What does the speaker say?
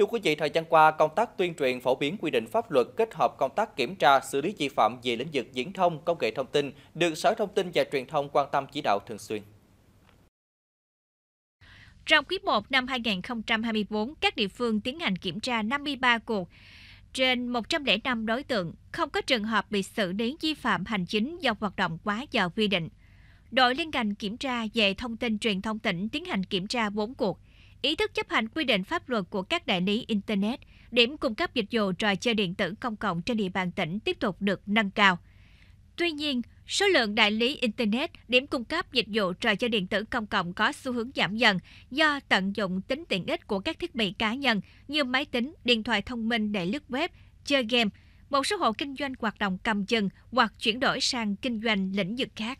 Thưa quý vị, thời gian qua, công tác tuyên truyền phổ biến quy định pháp luật kết hợp công tác kiểm tra, xử lý vi phạm về lĩnh vực diễn thông, công nghệ thông tin được Sở Thông tin và Truyền thông quan tâm chỉ đạo thường xuyên. Trong quý 1 năm 2024, các địa phương tiến hành kiểm tra 53 cuộc, trên 105 đối tượng, không có trường hợp bị xử lý vi phạm hành chính do hoạt động quá giờ quy định. Đội liên ngành kiểm tra về thông tin truyền thông tỉnh tiến hành kiểm tra 4 cuộc, ý thức chấp hành quy định pháp luật của các đại lý Internet, điểm cung cấp dịch vụ trò chơi điện tử công cộng trên địa bàn tỉnh tiếp tục được nâng cao. Tuy nhiên, số lượng đại lý Internet, điểm cung cấp dịch vụ trò chơi điện tử công cộng có xu hướng giảm dần do tận dụng tính tiện ích của các thiết bị cá nhân như máy tính, điện thoại thông minh để lướt web, chơi game. Một số hộ kinh doanh hoạt động cầm chừng hoặc chuyển đổi sang kinh doanh lĩnh vực khác.